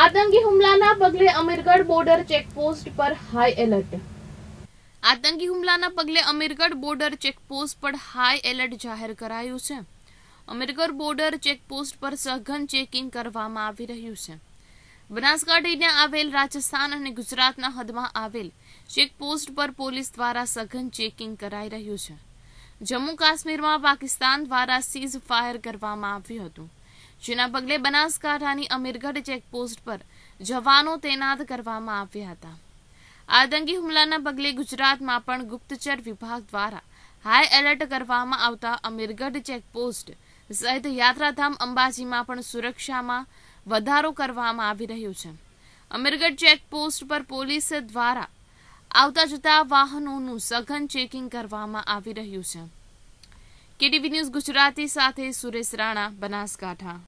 આતંકી હુમલાના પગલે અમીરગઢ બોર્ડર ચેકપોસ્ટ પર હાઈ એલર્ટ આતંકી હુમલાના પગલે અમીરગઢ બોર્ડર ચેકપોસ્ટ પર હાઈ એલર્ટ જાહેર કરાયું છે અમીરગઢ બોર્ડર ચેકપોસ્ટ પર સઘન ચેકિંગ કરવામાં આવી રહ્યું છે બનાસકાંઠાને આવેલ રાજસ્થાન અને ગુજરાતના હદમાં આવેલ ચેકપોસ્ટ પર પોલીસ દ્વારા સઘન ચેકિંગ કરાઈ રહ્યું છે જમ્મુ કાશ્મીરમાં પાકિસ્તાન દ્વારા સીઝ ફાયર કરવામાં આવ્યું હતું જેના પગલે બનાસકાંઠાની અમીરગઢ ચેકપોસ્ટ પર જવાનો તૈનાત કરવામાં આવ્યા હતા આતંકી હુમલાના પગલે ગુજરાતમાં પણ ગુપ્તચર વિભાગ દ્વારા હાઈ એલર્ટ કરવામાં આવતા અમીરગઢ ચેકપોસ્ટ સહિત યાત્રાધામ અંબાજીમાં પણ સુરક્ષામાં વધારો કરવામાં આવી રહ્યો છે અમીરગઢ ચેકપોસ્ટ પર પોલીસ દ્વારા આવતા જતા વાહનોનું સઘન ચેકિંગ કરવામાં આવી રહ્યું છે કેટીવી ન્યૂઝ ગુજરાતી સાથે સુરેશ રાણા બનાસકાંઠા